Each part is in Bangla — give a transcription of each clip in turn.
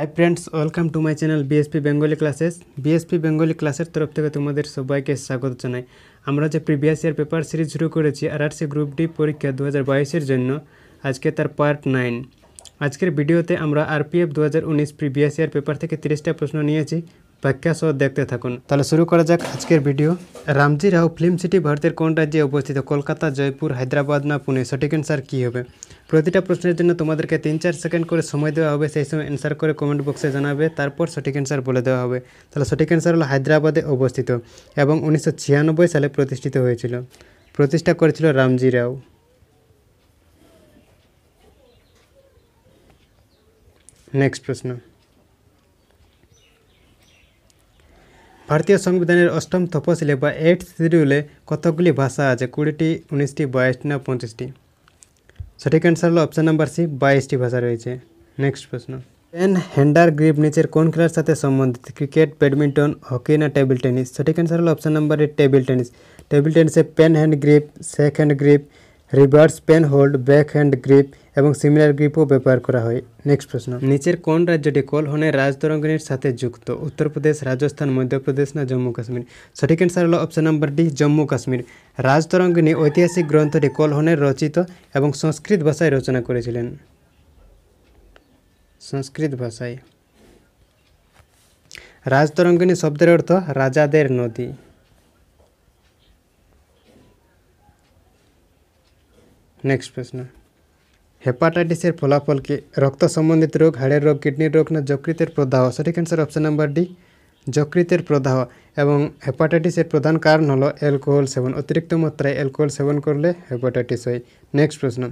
high friends welcome to my channel BSP Bengali classes BSP Bengali ক্লাসের তরফ থেকে তোমাদের সবাইকে স্বাগত জানাই আমরা যে প্রিভিয়াস ইয়ার পেপার সিরিজ শুরু করেছি আরআরসি গ্রুপ ডি পরীক্ষা দু হাজার বাইশের জন্য আজকে তার পার্ট নাইন আজকের ভিডিওতে আমরা আরপিএফ দু হাজার উনিশ প্রিভিয়াস ইয়ার পেপার থেকে তিরিশটা প্রশ্ন নিয়েছি ব্যাখ্যা সহ দেখতে থাকুন তাহলে শুরু করা যাক আজকের video Ramoji Rao film city ভারতের কোন রাজ্যে অবস্থিত কলকাতা জয়পুর হায়দ্রাবাদ না পুনে সঠিক অ্যান্সার কী হবে প্রতিটা প্রশ্নের জন্য তোমাদেরকে তিন চার সেকেন্ড করে সময় দেওয়া হবে সেই সময় অ্যান্সার করে কমেন্ট বক্সে জানাবে তারপর সঠিক অ্যান্সার বলে দেওয়া হবে তাহলে সঠিক অ্যান্সার হলো হায়দ্রাবাদে অবস্থিত এবং উনিশশো সালে প্রতিষ্ঠিত হয়েছিল প্রতিষ্ঠা করেছিল রামজি রাও নেক্সট প্রশ্ন ভারতীয় সংবিধানের অষ্টম তপশিলে বা এইট শিডিউলে কতগুলি ভাষা আছে কুড়িটি উনিশটি বাইশটি না পঁচিশটি সঠিক অ্যান্সার হলো অপশান নাম্বার সি বাইশটি ভাষা রয়েছে নেক্সট প্রশ্ন পেন হ্যান্ডার গ্রিপ নিচের কোন খেলার সাথে সম্বন্ধিত ক্রিকেট ব্যাডমিন্টন হকি না টেবিল টেনিস সঠিক অ্যান্সার হলো option number A table tennis table টেনিসে pen hand grip shake hand grip reverse pen hold back hand grip এবং সিমিলার গ্রিপও ব্যবহার করা হয় নেক্সট প্রশ্ন নিচের কোন রাজ্যটি কলহনের রাজতরঙ্গিনীর সাথে যুক্ত উত্তরপ্রদেশ রাজস্থান মধ্যপ্রদেশ না জম্মু কাশ্মীর সঠিক অ্যান্সার হল option number D Jammu Kashmir Rajatarangini ঐতিহাসিক গ্রন্থটি কলহনের রচিত এবং সংস্কৃত ভাষায় রচনা করেছিলেন সংস্কৃত ভাষায় রাজতরঙ্গিনী শব্দের অর্থ রাজাদের নদী নেক্সট প্রশ্ন হেপাটাইটিসের ফলাফল কি রক্ত সম্বন্ধিত রোগ হাড়ের রোগ কিডনির রোগ না যকৃতের প্রদাহ সঠিক অ্যান্সার অপশন নাম্বার ডি যকৃতের প্রদাহ এবং হেপাটাইটিসের প্রধান কারণ হলো অ্যালকোহল সেবন অতিরিক্ত মাত্রায় অ্যালকোহল সেবন করলে হেপাটাইটিস হয় নেক্সট প্রশ্ন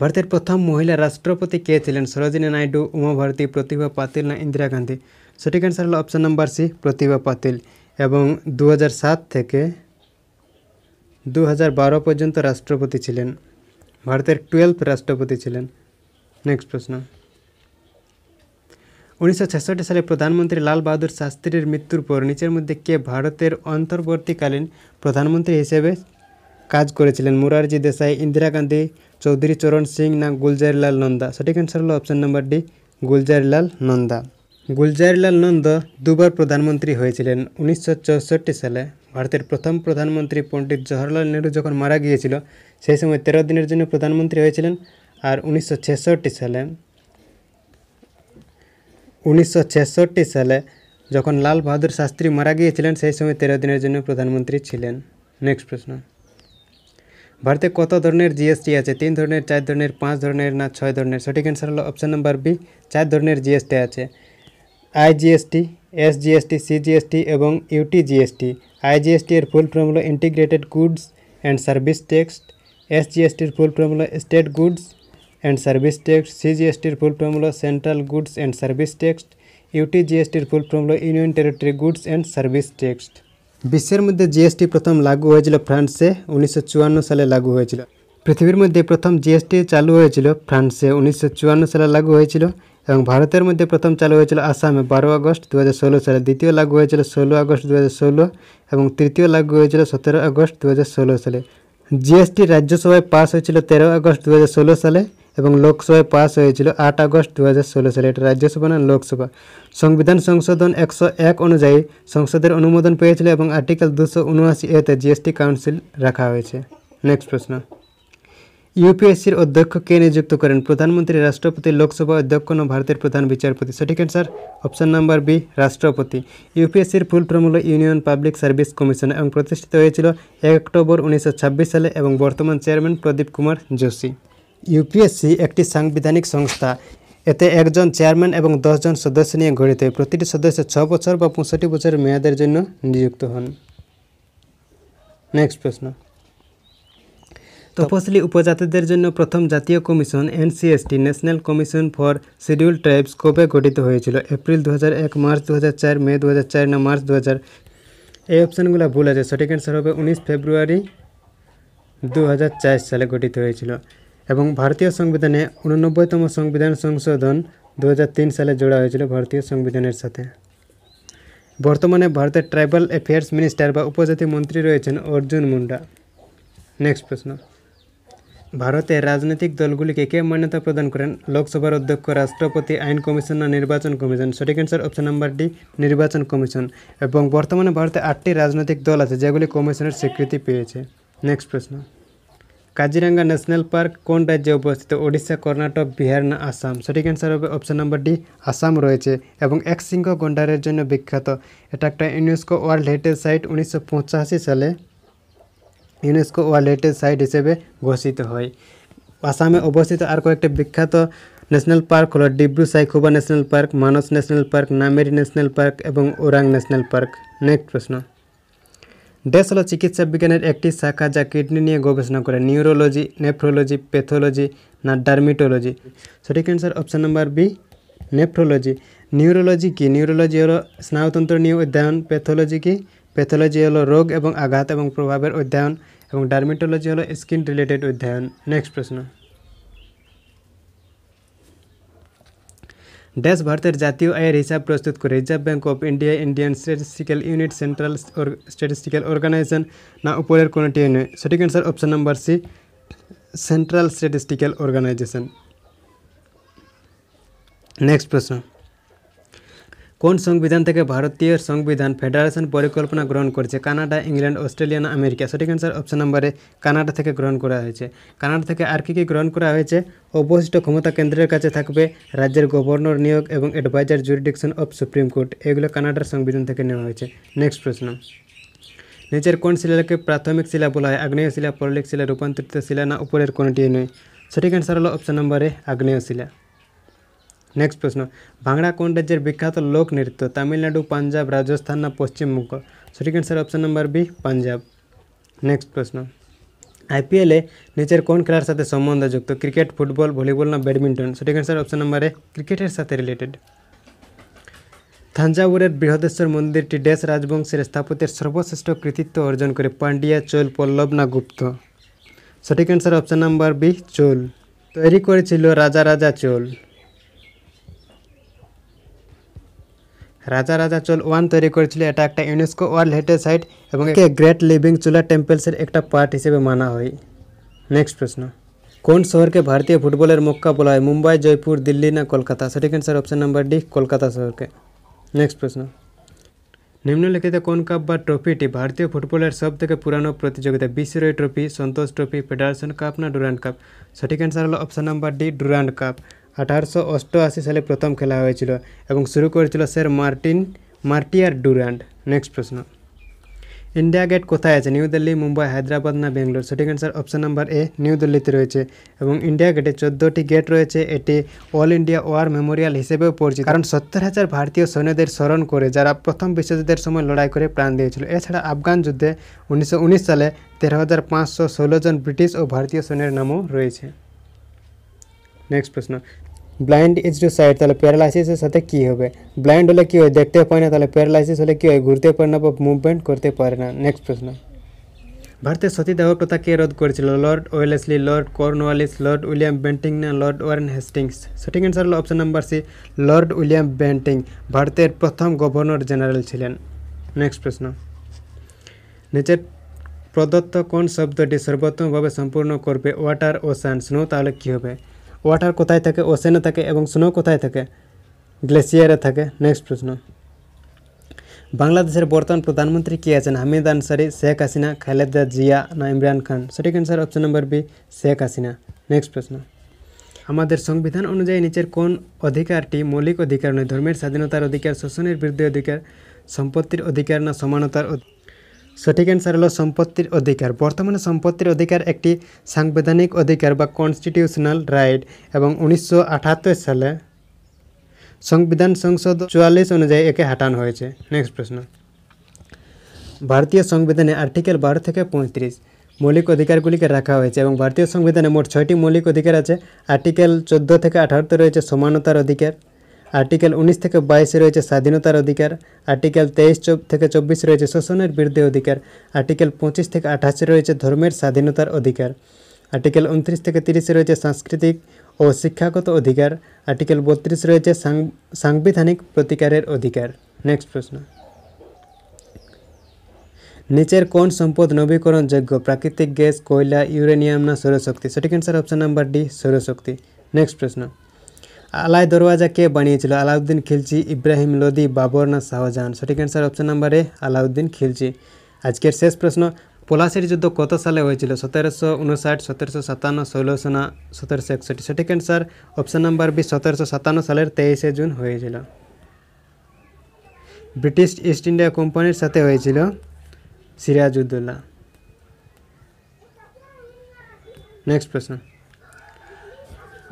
ভারতের প্রথম মহিলা রাষ্ট্রপতি কে ছিলেন সরোজিনী নাইডু উমা ভারতী প্রতিভা পাতিল না ইন্দিরা গান্ধী সঠিক অ্যান্সার হলো অপশন নাম্বার সি প্রতিভা পাতিল এবং দু থেকে দু পর্যন্ত রাষ্ট্রপতি ছিলেন ভারতের টুয়েলভ রাষ্ট্রপতি ছিলেন নেক্সট প্রশ্ন উনিশশো সালে প্রধানমন্ত্রী লাল বাহাদুর শাস্ত্রীর মৃত্যুর পর নিচের মধ্যে কে ভারতের অন্তর্বর্তীকালীন প্রধানমন্ত্রী হিসেবে কাজ করেছিলেন মুরারজি দেশাই ইন্দিরা গান্ধী চৌধুরী চরণ সিং না গুলজারিলাল নন্দা সঠিক অ্যান্সার হল option number D Gulzarilal Nanda Gulzarilal Nanda দুবার প্রধানমন্ত্রী হয়েছিলেন উনিশশো সালে ভারতের প্রথম প্রধানমন্ত্রী পণ্ডিত জওহরলাল নেহরু যখন মারা গিয়েছিল সেই সময় তেরো দিনের জন্য প্রধানমন্ত্রী হয়েছিলেন আর উনিশশো সালে উনিশশো সালে যখন লাল বাহাদুর শাস্ত্রী মারা গিয়েছিলেন সেই সময় তেরো দিনের জন্য প্রধানমন্ত্রী ছিলেন নেক্সট প্রশ্ন ভারতে কত ধরনের জিএসটি আছে তিন ধরনের চার ধরনের পাঁচ ধরনের না ছয় ধরনের সঠিক অ্যান্সার হলো অপশান নম্বর বি চার ধরনের জিএসটি আছে আইজিএসটি এসজিএসটি সিজিএসটি এবং ইউটিজিএসটি আইজিএসটি এর ফুল ফর্ম হলো integrated goods and service tax এসজিএসটির ফুল ফর্ম হলো state goods and service tax সিজিএসটির ফুল ফর্ম হলো central goods and service tax ইউটিজিএসটির ফুল ফর্ম হলো union territory goods and service tax বিশ্বের মধ্যে জিএসটি প্রথম লাগু হয়েছিল ফ্রান্সে উনিশশো সালে লাগু হয়েছিল পৃথিবীর মধ্যে প্রথম জিএসটি চালু হয়েছিল ফ্রান্সে উনিশশো সালে লাগু হয়েছিল এবং ভারতের মধ্যে প্রথম চালু হয়েছিল আসামে বারো আগস্ট দু সালে দ্বিতীয় লাগু হয়েছিল ষোলো আগস্ট দু এবং তৃতীয় লাগু হয়েছিল সতেরো আগস্ট দু সালে জিএসটি রাজ্যসভায় পাস হয়েছিল তেরো আগস্ট দু সালে এবং লোকসভায় পাস হয়েছিল আট আগস্ট দু সালে এটা রাজ্যসভা না লোকসভা সংবিধান সংশোধন একশো এক অনুযায়ী সংসদের অনুমোদন পেয়েছিল এবং আর্টিকেল দুশো উনআশি এতে জিএসটি কাউন্সিল রাখা হয়েছে নেক্সট প্রশ্ন ইউপিএসসির অধ্যক্ষ কে নিযুক্ত করেন প্রধানমন্ত্রী রাষ্ট্রপতি লোকসভা অধ্যক্ষ না ভারতের প্রধান বিচারপতি সঠিক অ্যান্সার অপশান নাম্বার বি রাষ্ট্রপতি ইউপিএসসির ফুল ফর্ম হল ইউনিয়ন পাবলিক সার্ভিস কমিশন এবং প্রতিষ্ঠিত হয়েছিল এক অক্টোবর উনিশশো সালে এবং বর্তমান চেয়ারম্যান প্রদীপ কুমার যোশী ইউপিএসসি একটি সাংবিধানিক সংস্থা এতে একজন চেয়ারম্যান এবং দশজন সদস্য নিয়ে গঠিত প্রতিটি সদস্য ছ বছর বা পঁয়ষট্টি বছরের মেয়াদের জন্য নিযুক্ত হন নেক্সট প্রশ্ন তপসিলি উপজাতিদের জন্য প্রথম জাতীয় commission NCST national commission for scheduled tribes কবে গঠিত হয়েছিল এপ্রিল দু মার্চ দু মে দু না মার্চ দু এই অপশানগুলো ভুল আছে সঠিক অ্যান্সার হবে উনিশ ফেব্রুয়ারি দু সালে গঠিত হয়েছিল এবং ভারতীয় সংবিধানে উননব্বইতম সংবিধান সংশোধন দু সালে জোড়া হয়েছিল ভারতীয় সংবিধানের সাথে বর্তমানে ভারতের ট্রাইবাল অ্যাফেয়ার্স মিনিস্টার বা উপজাতি মন্ত্রী রয়েছেন অর্জুন মুন্ডা নেক্সট প্রশ্ন ভারতের রাজনৈতিক দলগুলিকে কে মান্যতা প্রদান করেন লোকসভার অধ্যক্ষ রাষ্ট্রপতি আইন কমিশন না নির্বাচন কমিশন সঠিক অ্যান্সার অপশন নাম্বার ডি নির্বাচন কমিশন এবং বর্তমানে ভারতে আটটি রাজনৈতিক দল আছে যেগুলি কমিশনের স্বীকৃতি পেয়েছে নেক্সট প্রশ্ন কাজিরাঙ্গা ন্যাশনাল পার্ক কোন রাজ্যে অবস্থিত ওড়িশা কর্ণাটক বিহার না আসাম সঠিক অ্যান্সার হবে অপশন নাম্বার ডি আসাম রয়েছে এবং এক সিংহ গন্ডারের জন্য বিখ্যাত এটা একটা ইউনেস্কো ওয়ার্ল্ড হেরিটেজ সাইট উনিশশো সালে ইউনেস্কো ওয়ার্ল্ড সাইট হিসেবে ঘোষিত হয় আসামে অবস্থিত আর কয়েকটি বিখ্যাত ন্যাশনাল পার্ক হল Dibru Saikhowa national park Manas national park Nameri national park এবং ওরাং ন্যাশনাল পার্ক নেক্সট প্রশ্ন দেশ হল চিকিৎসা বিজ্ঞানের একটি শাখা যা কিডনি নিয়ে গবেষণা করে নিউরোলজি নেফ্রোলজি প্যাথোলজি না ডার্মিটোলজি সঠিক answer option number B nephrology neurology কি নিউরোলজি হলো স্নায়ুতন্ত্র নিয়ে অধ্যয়ন প্যাথোলজি কি প্যাথোলজি হলো রোগ এবং আঘাত এবং প্রভাবের অধ্যয়ন এবং ডার্মেটোলজি হলো স্কিন রিলেটেড অধ্যয়ন নেক্সট প্রশ্ন ড্যাশ ভারতের জাতীয় আয়ের হিসাব প্রস্তুত করে reserve bank of India Indian statistical unit central statistical organisation না উপরের কোনোটি নয় সঠিক answer option number C central statistical organisation next প্রশ্ন কোন সংবিধান থেকে ভারতীয় সংবিধান ফেডারেশন পরিকল্পনা গ্রহণ করেছে কানাডা ইংল্যান্ড অস্ট্রেলিয়া না আমেরিকা সঠিক অ্যান্সার অপশন নাম্বারে কানাডা থেকে গ্রহণ করা হয়েছে কানাডা থেকে আর কী কী গ্রহণ করা হয়েছে অবশিষ্ট ক্ষমতা কেন্দ্রের কাছে থাকবে রাজ্যের গভর্নর নিয়োগ এবং adviser jurisdiction of supreme court এগুলো কানাডার সংবিধান থেকে নেওয়া হয়েছে নেক্সট প্রশ্ন নিচের কোন শিলাকে প্রাথমিক শিলা বলা হয় আগ্নেয় শিলা পরলিক শিলা রূপান্তরিত শিলা না উপরের কোনটি নয় সঠিক অ্যান্সার হলো অপশন নম্বরে আগ্নেয় শিলা নেক্সট প্রশ্ন ভাঙড়া কোন রাজ্যের বিখ্যাত লোক নৃত্য তামিলনাড়ু পাঞ্জাব রাজস্থান না পশ্চিমবঙ্গ সঠিক answer option number B Punjab next প্রশ্ন আইপিএলে নিচের কোন খেলার সাথে সম্বন্ধযুক্ত ক্রিকেট ফুটবল ভলিবল না ব্যাডমিন্টন সঠিক অ্যান্সার অপশান নাম্বার এ ক্রিকেটের সাথে রিলেটেড থাঞ্জাভুরের বৃহদেশ্বর মন্দিরটি ড্যাশ রাজবংশের স্থাপত্যের সর্বশ্রেষ্ঠ কৃতিত্ব অর্জন করে পান্ডিয়া চোল পল্লব না গুপ্ত সঠিক answer option number B Chola তৈরি করেছিল রাজা রাজা চোল राजा राजा चोल वांतर रिकर्डिले اتاকটা ইউনেস্কো ওয়ার্ল্ড হেরিটেজ সাইট এবং গ্রেট লিভিং চোলার টেম্পলসের একটা পার্ট হিসেবে মানা হই नेक्स्ट প্রশ্ন কোন শহর কে ভারতীয় ফুটবল এর মক্কা বলা হয় মুম্বাই জয়পুর দিল্লি না কলকাতা সঠিক answer option number D Kolkata শহর কে नेक्स्ट प्रश्न নিম্ন লিখিত কোন কাপ বা ট্রফি টি ভারতীয় ফুটবল এর সবথেকে পুরনো প্রতিযোগিতা বিসরে trophy Santosh trophy federation cup না ডুরান্ড কাপ সঠিক आंसर হল option number D Durand cup আঠারোশো অষ্টআশি সালে প্রথম খেলা হয়েছিল এবং শুরু করেছিল sir Martin Mortimer Durand next প্রশ্ন ইন্ডিয়া গেট কোথায় আছে নিউ দিল্লি মুম্বাই হায়দ্রাবাদ না ব্যাঙ্গালোর সঠিক answer option number A new দিল্লিতে রয়েছে এবং ইন্ডিয়া গেটে চোদ্দোটি গেট রয়েছে এটি অল ইন্ডিয়া ওয়ার মেমোরিয়াল হিসেবেও পরিচিত কারণ সত্তর হাজার ভারতীয় সৈন্যদের স্মরণ করে যারা প্রথম বিশ্বযুদ্ধের সময় লড়াই করে প্রাণ দিয়েছিল এছাড়া আফগান যুদ্ধে উনিশশো সালে তেরো হাজার পাঁচশো ষোলো জন ব্রিটিশ ও ভারতীয় সৈন্যের নামও রয়েছে নেক্সট প্রশ্ন ব্লাইন্ড ইজ টু সাইড তাহলে প্যারালাইসিসের সাথে কী হবে ব্লাইন্ড হলে কী হয় দেখতে পায় না তাহলে প্যারালাইসিস হলে কী হয় ঘুরতে পারে না বা মুভমেন্ট করতে পারে না নেক্সট প্রশ্ন ভারতের সতীদাহ প্রথা কে রোধ করেছিল lord Wellesley lord Cornwallis lord William Bentinck না লর্ড ওয়ারেন হেস্টিংস সঠিক অ্যান্সার হল option number C lord William Bentinck ভারতের প্রথম গভর্নর জেনারেল ছিলেন নেক্সট প্রশ্ন নিচের প্রদত্ত কোন শব্দটি সর্বোত্তমভাবে সম্পূর্ণ করবে ওয়াটার ওশান স্নো তাহলে কী হবে ওয়াটার কোথায় থাকে ওসেনে থাকে এবং স্নো কোথায় থাকে গ্লেসিয়ারে থাকে নেক্সট প্রশ্ন বাংলাদেশের বর্তমান প্রধানমন্ত্রী কে আছেন হামিদ আনসারি শেখ হাসিনা খালেদা জিয়া না ইমরান খান সঠিক answer option number B Sheikh Hasina next প্রশ্ন আমাদের সংবিধান অনুযায়ী নিচের কোন অধিকারটি মৌলিক অধিকার নয় ধর্মের স্বাধীনতার অধিকার শোষণের বিরুদ্ধে অধিকার সম্পত্তির অধিকার না সমানতার সঠিক অ্যান্সার হলো সম্পত্তির অধিকার বর্তমানে সম্পত্তির অধিকার একটি সাংবিধানিক অধিকার বা কনস্টিটিউশনাল রাইট এবং উনিশশো সালে সংবিধান সংসদ চুয়াল্লিশ অনুযায়ী একে হাঁটানো হয়েছে নেক্সট প্রশ্ন ভারতীয় সংবিধানে আর্টিকেল বারো থেকে পঁয়ত্রিশ মৌলিক অধিকারগুলিকে রাখা হয়েছে এবং ভারতীয় সংবিধানে মোট ছয়টি মৌলিক অধিকার আছে আর্টিকেল চোদ্দো থেকে আঠারোতে রয়েছে সমানতার অধিকার আর্টিকেল উনিশ থেকে বাইশে রয়েছে স্বাধীনতার অধিকার আর্টিকেল তেইশ থেকে চব্বিশ রয়েছে শোষণের বিরুদ্ধে অধিকার আর্টিকেল পঁচিশ থেকে আঠাশে রয়েছে ধর্মের স্বাধীনতার অধিকার আর্টিকেল উনত্রিশ থেকে তিরিশে রয়েছে সাংস্কৃতিক ও শিক্ষাগত অধিকার আর্টিকেল বত্রিশ রয়েছে সাংবিধানিক প্রতিকারের অধিকার নেক্সট প্রশ্ন নিচের কোন সম্পদ নবীকরণযোগ্য প্রাকৃতিক গ্যাস কয়লা ইউরেনিয়াম না সৌরশক্তি সঠিক অ্যান্সার অপশন নাম্বার ডি সৌরশক্তি নেক্সট প্রশ্ন আলাই দরওয়াজা কে বানিয়েছিল আলাউদ্দিন খিলজি ইব্রাহিম লোদি বাবর না শাহজাহান সঠিক অ্যান্সার অপশন নাম্বারে আলাউদ্দিন খিলজি আজকের শেষ প্রশ্ন পলাশির যুদ্ধ কত সালে হয়েছিল সতেরোশো উনষাট সতেরোশো সাতান্ন ষোলোশো না সতেরোশো একষট্টি সঠিক অ্যান্সার অপশন নাম্বার বি সতেরোশো সাতান্ন সালের তেইশে জুন হয়েছিল ব্রিটিশ ইস্ট ইন্ডিয়া কোম্পানির সাথে হয়েছিল সিরাজউদ্দৌলা নেক্সট প্রশ্ন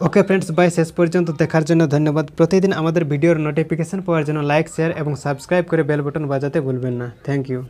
ওকে ফ্রেন্ডস বাই শেষ পর্যন্ত দেখার জন্য ধন্যবাদ প্রতিদিন আমাদের ভিডিওর নোটিফিকেশন পাওয়ার জন্য লাইক শেয়ার এবং সাবস্ক্রাইব করে বেল বটন বাজাতে ভুলবেন না থ্যাংক ইউ